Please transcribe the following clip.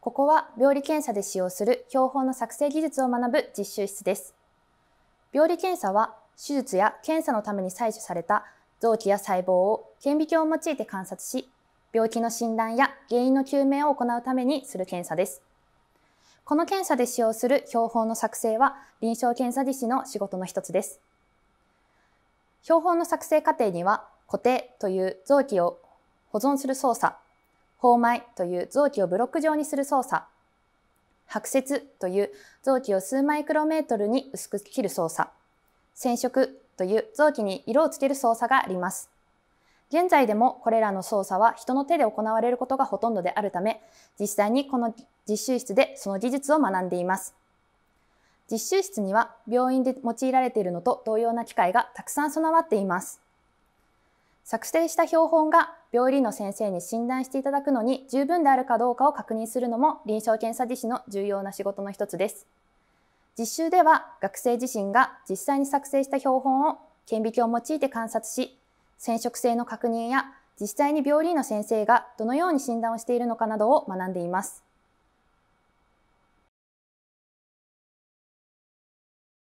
ここは病理検査で使用する標本の作成技術を学ぶ実習室です。病理検査は手術や検査のために採取された臓器や細胞を顕微鏡を用いて観察し、病気の診断や原因の究明を行うためにする検査です。この検査で使用する標本の作成は臨床検査技師の仕事の一つです。標本の作成過程には固定という臓器を保存する操作包埋という臓器をブロック状にする操作、白雪という臓器を数マイクロメートルに薄く切る操作、染色という臓器に色をつける操作があります。現在でもこれらの操作は人の手で行われることがほとんどであるため、実際にこの実習室でその技術を学んでいます。実習室には病院で用いられているのと同様な機械がたくさん備わっています。作成した標本が病理の先生に診断していただくのに十分であるかどうかを確認するのも臨床検査技師の重要な仕事の一つです。実習では学生自身が実際に作成した標本を顕微鏡を用いて観察し、染色性の確認や実際に病理の先生がどのように診断をしているのかなどを学んでいます。